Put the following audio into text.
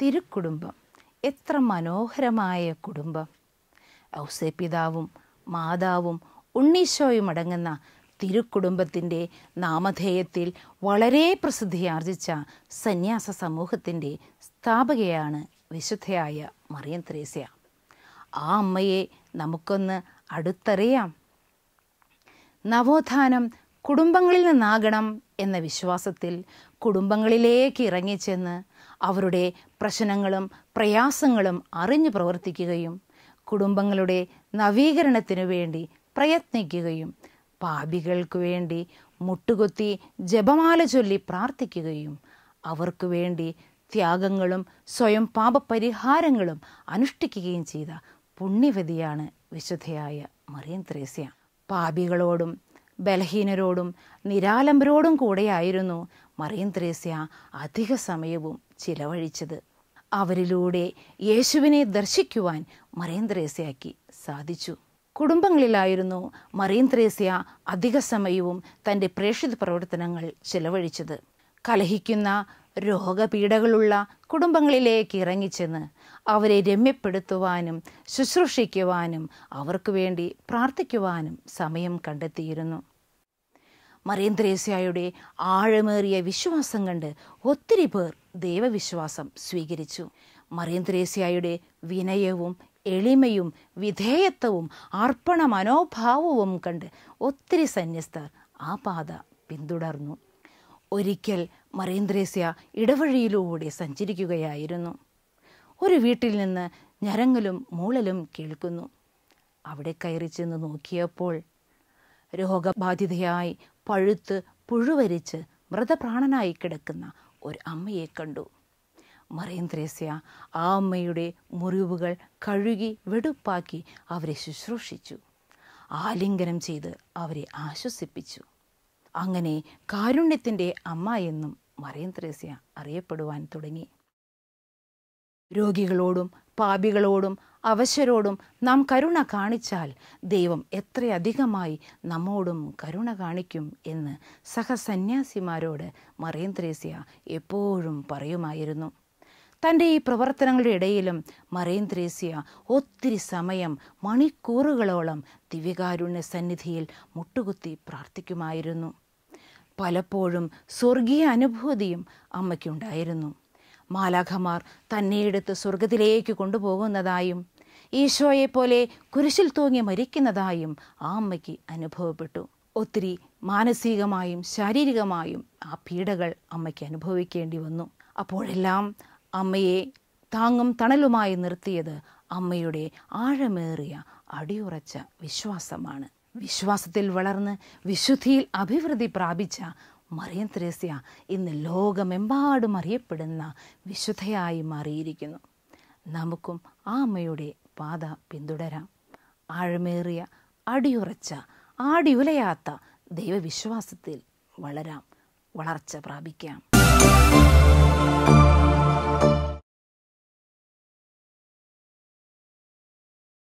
തിരുക്കുടുംബം എത്ര മനോഹരമായ കുടുംബം ഔസേ പിതാവും മാതാവും ഉണ്ണീശോയും അടങ്ങുന്ന തിരുക്കുടുംബത്തിൻ്റെ നാമധേയത്തിൽ വളരെ പ്രസിദ്ധിയാർജിച്ച സന്യാസ സമൂഹത്തിൻ്റെ സ്ഥാപകയാണ് വിശുദ്ധയായ മറിയം ത്രേസ്യ ആ അമ്മയെ നമുക്കൊന്ന് അടുത്തറിയാം നവോത്ഥാനം കുടുംബങ്ങളിൽ നിന്നാകണം എന്ന വിശ്വാസത്തിൽ കുടുംബങ്ങളിലേക്ക് ഇറങ്ങിച്ചെന്ന് അവരുടെ പ്രശ്നങ്ങളും പ്രയാസങ്ങളും അറിഞ്ഞു പ്രവർത്തിക്കുകയും കുടുംബങ്ങളുടെ നവീകരണത്തിനു വേണ്ടി പ്രയത്നിക്കുകയും പാപികൾക്ക് വേണ്ടി മുട്ടുകുത്തി ജപമാല ചൊല്ലി പ്രാർത്ഥിക്കുകയും അവർക്ക് വേണ്ടി ത്യാഗങ്ങളും സ്വയം പാപപരിഹാരങ്ങളും അനുഷ്ഠിക്കുകയും ചെയ്ത പുണ്യവതിയാണ് വിശുദ്ധയായ മറിയം ത്രേസ്യ പാപികളോടും ബലഹീനരോടും നിരാലംബരോടും കൂടെയായിരുന്നു മറിയം ത്രേസ്യ അധിക സമയവും ചിലവഴിച്ചത് അവരിലൂടെ യേശുവിനെ ദർശിക്കുവാൻ മറിയം ത്രേസ്യയ്ക്ക് സാധിച്ചു കുടുംബങ്ങളിലായിരുന്നു മറിയം ത്രേസ്യ അധിക സമയവും തൻ്റെ പ്രേക്ഷിത പ്രവർത്തനങ്ങൾ ചിലവഴിച്ചത് കലഹിക്കുന്ന രോഗപീഠകളുള്ള കുടുംബങ്ങളിലേക്ക് ഇറങ്ങിച്ചെന്ന് അവരെ രമ്യപ്പെടുത്തുവാനും ശുശ്രൂഷിക്കുവാനും അവർക്ക് വേണ്ടി പ്രാർത്ഥിക്കുവാനും സമയം കണ്ടെത്തിയിരുന്നു മറിയം ആഴമേറിയ വിശ്വാസം കണ്ട് ഒത്തിരി പേർ ദൈവവിശ്വാസം സ്വീകരിച്ചു മറിയം വിനയവും എളിമയും വിധേയത്വവും അർപ്പണ മനോഭാവവും കണ്ട് ഒത്തിരി സന്യസ്തർ ആ പാത പിന്തുടർന്നു ഒരിക്കൽ മറീന്ദ്രേസ്യ ഇടവഴിയിലൂടെ സഞ്ചരിക്കുകയായിരുന്നു ഒരു വീട്ടിൽ നിന്ന് ഞരങ്ങലും മൂളലും കേൾക്കുന്നു അവിടെ കയറി ചെന്ന് നോക്കിയപ്പോൾ രോഗബാധിതയായി പഴുത്ത് പുഴുവരിച്ച് മൃതപ്രാണനായി കിടക്കുന്ന ഒരു അമ്മയെ കണ്ടു മറേന്ദ്രേസ്യ ആ അമ്മയുടെ മുറിവുകൾ കഴുകി വെടുപ്പാക്കി അവരെ ശുശ്രൂഷിച്ചു ആലിംഗനം ചെയ്ത് അവരെ ആശ്വസിപ്പിച്ചു അങ്ങനെ കാരുണ്യത്തിൻ്റെ അമ്മ എന്നും മറിയം ത്രേസ്യ അറിയപ്പെടുവാൻ തുടങ്ങി രോഗികളോടും പാപികളോടും അവശരോടും നാം കരുണ കാണിച്ചാൽ ദൈവം എത്രയധികമായി നമ്മോടും കരുണ കാണിക്കും എന്ന് സഹസന്യാസിമാരോട് മറിയം ത്രേസ്യ എപ്പോഴും പറയുമായിരുന്നു തൻ്റെ ഈ പ്രവർത്തനങ്ങളുടെ ഇടയിലും മറിയം ത്രേസ്യ ഒത്തിരി സമയം മണിക്കൂറുകളോളം ദിവ്യകാരുണ്യ സന്നിധിയിൽ മുട്ടുകുത്തി പ്രാർത്ഥിക്കുമായിരുന്നു പലപ്പോഴും സ്വർഗീയ അനുഭൂതിയും അമ്മയ്ക്കുണ്ടായിരുന്നു മാലാഖമാർ തന്നെയെടുത്ത് സ്വർഗത്തിലേക്ക് കൊണ്ടുപോകുന്നതായും ഈശോയെപ്പോലെ കുരിശിൽ തൂങ്ങി മരിക്കുന്നതായും ആ അമ്മയ്ക്ക് അനുഭവപ്പെട്ടു ഒത്തിരി മാനസികമായും ശാരീരികമായും ആ പീഡകൾ അമ്മയ്ക്ക് അനുഭവിക്കേണ്ടി വന്നു അപ്പോഴെല്ലാം അമ്മയെ താങ്ങും തണലുമായി നിർത്തിയത് അമ്മയുടെ ആഴമേറിയ അടിയുറച്ച വിശ്വാസമാണ് വിശ്വാസത്തിൽ വളർന്ന് വിശുദ്ധിയിൽ അഭിവൃദ്ധി പ്രാപിച്ച മറിയം ത്രേസ്യ ഇന്ന് ലോകമെമ്പാടും അറിയപ്പെടുന്ന വിശുദ്ധയായി മാറിയിരിക്കുന്നു നമുക്കും ആ അമ്മയുടെ പാത പിന്തുടരാം ആഴമേറിയ അടിയുറച്ച ആടിയുലയാത്ത ദൈവവിശ്വാസത്തിൽ വളരാം വളർച്ച പ്രാപിക്കാം